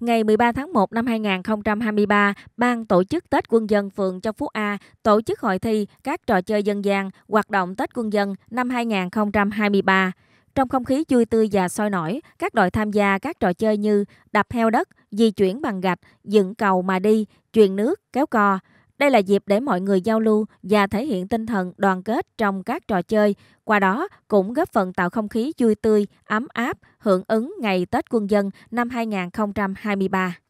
Ngày 13 tháng 1 năm 2023, Ban tổ chức Tết quân dân phường Châu Phú A tổ chức hội thi các trò chơi dân gian hoạt động Tết quân dân năm 2023. Trong không khí vui tươi và sôi nổi, các đội tham gia các trò chơi như đập heo đất, di chuyển bằng gạch, dựng cầu mà đi, chuyền nước, kéo co – đây là dịp để mọi người giao lưu và thể hiện tinh thần đoàn kết trong các trò chơi, qua đó cũng góp phần tạo không khí vui tươi, ấm áp, hưởng ứng ngày Tết Quân dân năm 2023.